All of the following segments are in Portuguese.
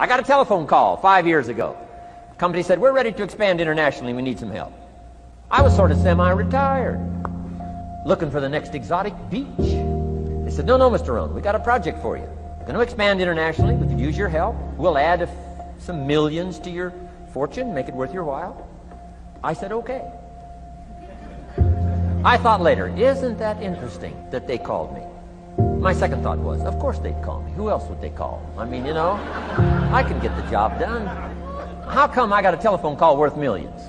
I got a telephone call five years ago. company said, We're ready to expand internationally. We need some help. I was sort of semi retired, looking for the next exotic beach. They said, No, no, Mr. Rohn, we got a project for you. We're going to expand internationally. We could use your help. We'll add some millions to your fortune, make it worth your while. I said, Okay. I thought later, isn't that interesting that they called me? My second thought was, of course they'd call me. Who else would they call? I mean, you know, I can get the job done. How come I got a telephone call worth millions?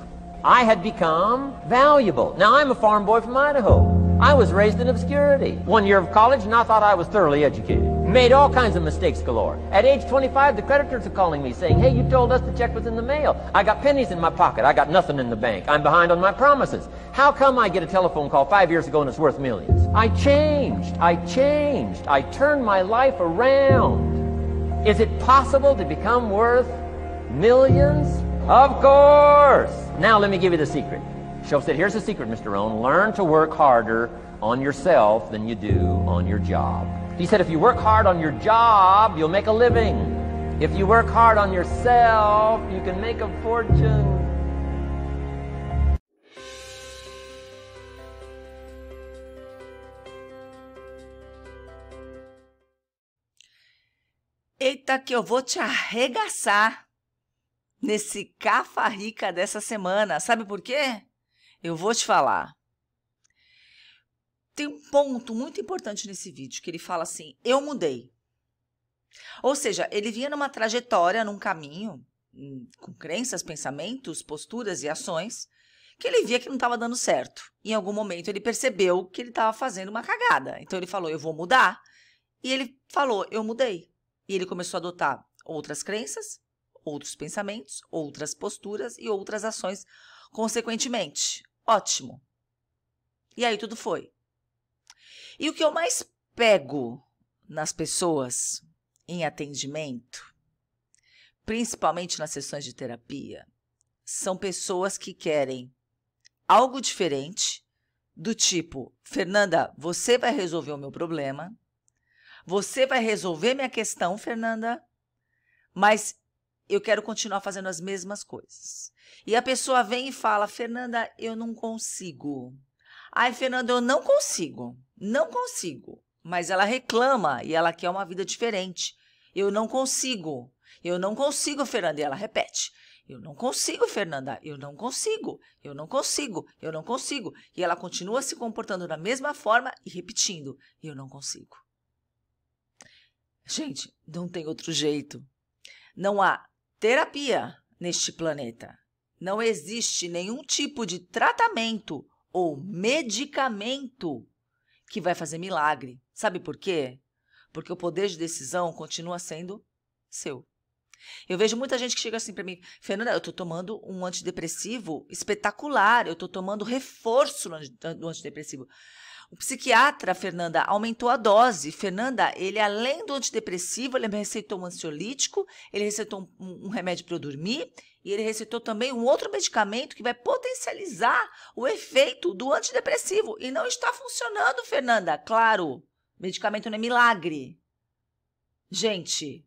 I had become valuable. Now I'm a farm boy from Idaho. I was raised in obscurity. One year of college, and I thought I was thoroughly educated. Made all kinds of mistakes galore. At age 25, the creditors are calling me saying, hey, you told us the check was in the mail. I got pennies in my pocket. I got nothing in the bank. I'm behind on my promises. How come I get a telephone call five years ago and it's worth millions? I changed. I changed. I turned my life around. Is it possible to become worth millions? Of course. Now let me give you the secret. Show said, here's the secret, Mr. Rohn. Learn to work harder on yourself than you do on your job. He said, if you work hard on your job, you'll make a living. If you work hard on yourself, you can make a fortune. Eita, que eu vou te arregaçar nesse cafarrica dessa semana. Sabe por quê? Eu vou te falar. Tem um ponto muito importante nesse vídeo que ele fala assim: eu mudei. Ou seja, ele vinha numa trajetória, num caminho, hum, com crenças, pensamentos, posturas e ações, que ele via que não estava dando certo. Em algum momento ele percebeu que ele estava fazendo uma cagada. Então ele falou: eu vou mudar. E ele falou: eu mudei. E ele começou a adotar outras crenças, outros pensamentos, outras posturas e outras ações consequentemente. Ótimo. E aí tudo foi. E o que eu mais pego nas pessoas em atendimento, principalmente nas sessões de terapia, são pessoas que querem algo diferente, do tipo: Fernanda, você vai resolver o meu problema, você vai resolver minha questão, Fernanda, mas eu quero continuar fazendo as mesmas coisas. E a pessoa vem e fala: Fernanda, eu não consigo. Ai, Fernanda, eu não consigo. Não consigo. Mas ela reclama e ela quer uma vida diferente. Eu não consigo. Eu não consigo, Fernanda. E ela repete. Eu não consigo, Fernanda. Eu não consigo. Eu não consigo. Eu não consigo. E ela continua se comportando da mesma forma e repetindo: Eu não consigo. Gente, não tem outro jeito. Não há terapia neste planeta não existe nenhum tipo de tratamento ou medicamento que vai fazer milagre. Sabe por quê? Porque o poder de decisão continua sendo seu. Eu vejo muita gente que chega assim para mim, Fernanda, eu estou tomando um antidepressivo espetacular, eu estou tomando reforço do antidepressivo. O psiquiatra, Fernanda, aumentou a dose. Fernanda, ele além do antidepressivo, ele receitou um ansiolítico, ele receitou um, um remédio para eu dormir e ele receitou também um outro medicamento que vai potencializar o efeito do antidepressivo. E não está funcionando, Fernanda. Claro, medicamento não é milagre. Gente,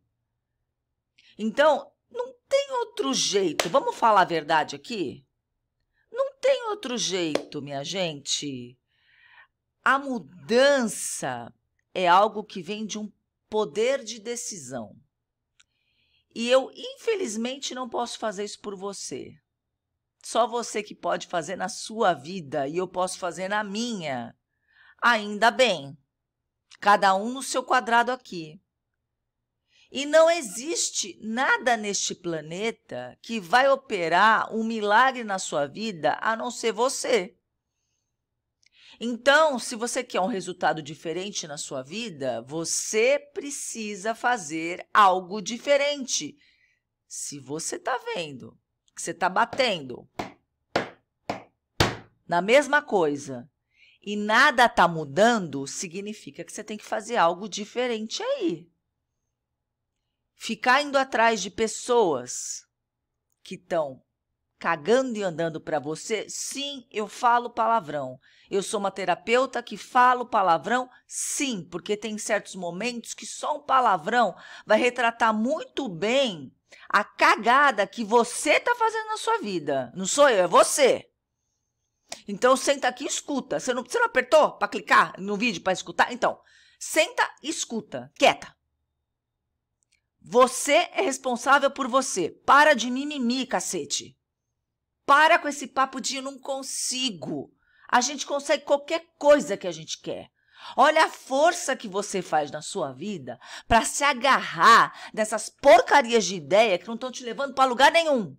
então, não tem outro jeito. Vamos falar a verdade aqui? Não tem outro jeito, minha gente. A mudança é algo que vem de um poder de decisão. E eu, infelizmente, não posso fazer isso por você. Só você que pode fazer na sua vida e eu posso fazer na minha. Ainda bem. Cada um no seu quadrado aqui. E não existe nada neste planeta que vai operar um milagre na sua vida a não ser você. Então, se você quer um resultado diferente na sua vida, você precisa fazer algo diferente. Se você está vendo que você está batendo na mesma coisa e nada está mudando, significa que você tem que fazer algo diferente aí. Ficar indo atrás de pessoas que estão cagando e andando para você? Sim, eu falo palavrão. Eu sou uma terapeuta que falo palavrão? Sim, porque tem certos momentos que só um palavrão vai retratar muito bem a cagada que você tá fazendo na sua vida. Não sou eu, é você. Então senta aqui e escuta. Você não, você não apertou para clicar no vídeo para escutar? Então, senta e escuta, quieta. Você é responsável por você. Para de mimimi, cacete. Para com esse papo de não consigo. A gente consegue qualquer coisa que a gente quer. Olha a força que você faz na sua vida para se agarrar dessas porcarias de ideia que não estão te levando para lugar nenhum.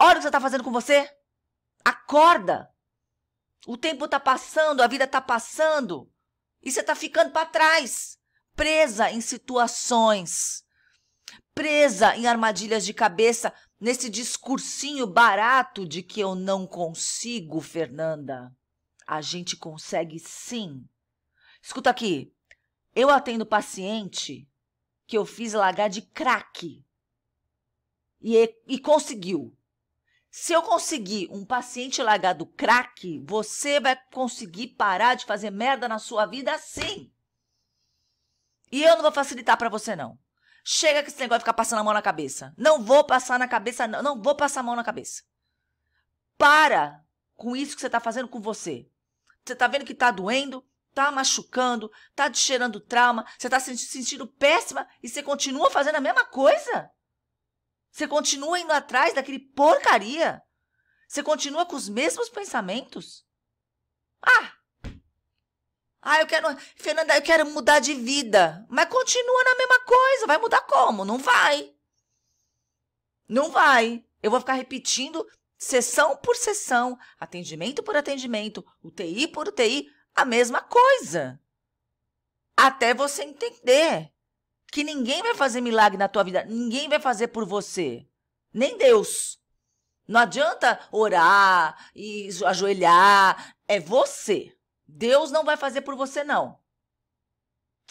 Olha o que você está fazendo com você. Acorda. O tempo está passando, a vida está passando e você está ficando para trás, presa em situações, presa em armadilhas de cabeça nesse discursinho barato de que eu não consigo, Fernanda. A gente consegue sim. Escuta aqui, eu atendo paciente que eu fiz largar de craque. e, é, e conseguiu. Se eu conseguir um paciente largar do craque, você vai conseguir parar de fazer merda na sua vida sim. E eu não vou facilitar para você não. Chega com esse negócio de ficar passando a mão na cabeça. Não vou passar na cabeça, não, não vou passar a mão na cabeça. Para com isso que você está fazendo com você. Você está vendo que está doendo, está machucando, está te cheirando trauma, você está se sentindo péssima e você continua fazendo a mesma coisa. Você continua indo atrás daquele porcaria. Você continua com os mesmos pensamentos. Ah, ah, eu quero. Fernanda, eu quero mudar de vida. Mas continua na mesma coisa. Vai mudar como? Não vai. Não vai. Eu vou ficar repetindo sessão por sessão, atendimento por atendimento, UTI por UTI, a mesma coisa. Até você entender que ninguém vai fazer milagre na tua vida, ninguém vai fazer por você, nem Deus. Não adianta orar e ajoelhar, é você. Deus não vai fazer por você, não.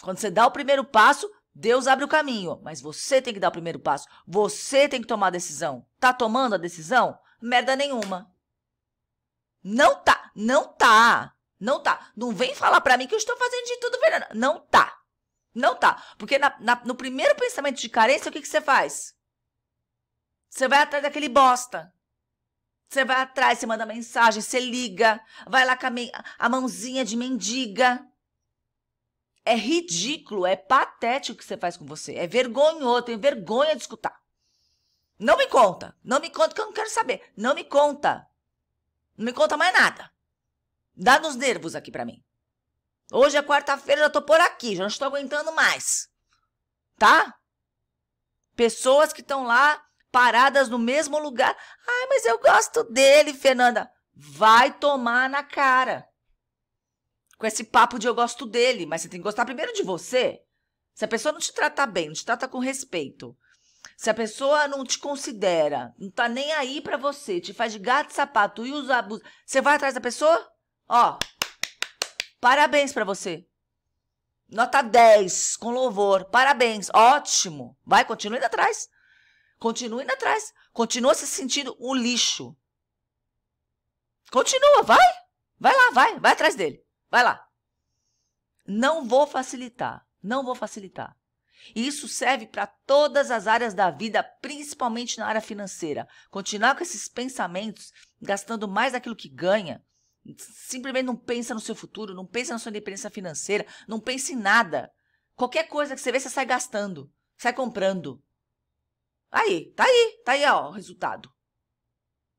Quando você dá o primeiro passo, Deus abre o caminho, mas você tem que dar o primeiro passo. Você tem que tomar a decisão. Tá tomando a decisão? Merda nenhuma. Não tá, não tá. Não tá. Não vem falar para mim que eu estou fazendo de tudo, Fernanda. Não tá. Não tá. Porque na, na, no primeiro pensamento de carência, o que, que você faz? Você vai atrás daquele bosta. Você vai atrás, você manda mensagem, você liga, vai lá com a, a mãozinha de mendiga. É ridículo, é patético o que você faz com você. É vergonhoso, eu tenho vergonha de escutar. Não me conta, não me conta que eu não quero saber. Não me conta. Não me conta mais nada. Dá nos nervos aqui para mim. Hoje é quarta-feira, já tô por aqui, já não estou aguentando mais. Tá? Pessoas que estão lá paradas no mesmo lugar. Ai, mas eu gosto dele, Fernanda. Vai tomar na cara. Com esse papo de eu gosto dele, mas você tem que gostar primeiro de você. Se a pessoa não te trata bem, não te trata com respeito, se a pessoa não te considera, não tá nem aí para você, te faz de gato e sapato e usa abuso, você vai atrás da pessoa? Ó, parabéns para você. Nota 10, com louvor. Parabéns, ótimo. Vai, continua indo atrás. Continua indo atrás. Continua se sentindo um lixo. Continua, vai. Vai lá, vai. Vai atrás dele. Vai lá. Não vou facilitar. Não vou facilitar. E isso serve para todas as áreas da vida, principalmente na área financeira. Continuar com esses pensamentos, gastando mais daquilo que ganha, simplesmente não pensa no seu futuro, não pensa na sua independência financeira, não pensa em nada. Qualquer coisa que você vê, você sai gastando, sai comprando. Aí, tá aí, tá aí, ó, o resultado.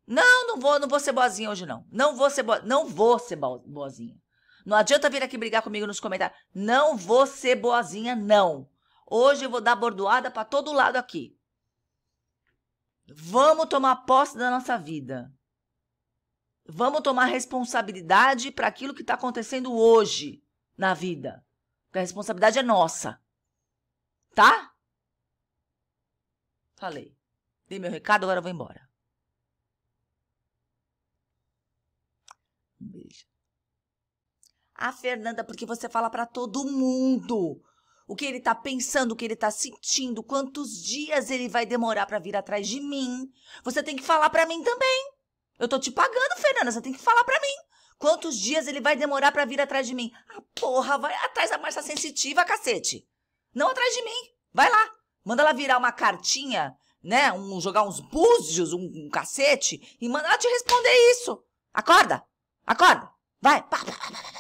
Não, não vou, não vou ser boazinha hoje não. Não vou ser, não vou ser boazinha. Não adianta vir aqui brigar comigo nos comentários. Não vou ser boazinha não. Hoje eu vou dar bordoada para todo lado aqui. Vamos tomar posse da nossa vida. Vamos tomar responsabilidade para aquilo que está acontecendo hoje na vida. Porque a responsabilidade é nossa. Tá? Falei. Dei meu recado, agora vou embora. Um beijo. Ah, Fernanda, porque você fala para todo mundo o que ele tá pensando, o que ele tá sentindo, quantos dias ele vai demorar para vir atrás de mim. Você tem que falar para mim também. Eu tô te pagando, Fernanda, você tem que falar para mim. Quantos dias ele vai demorar para vir atrás de mim? Ah, porra, vai atrás da Marcia Sensitiva, cacete. Não atrás de mim. Vai lá. Manda ela virar uma cartinha, né? Um, jogar uns búzios, um, um cacete, e manda ela te responder isso. Acorda! Acorda! Vai! Pá, pá, pá, pá.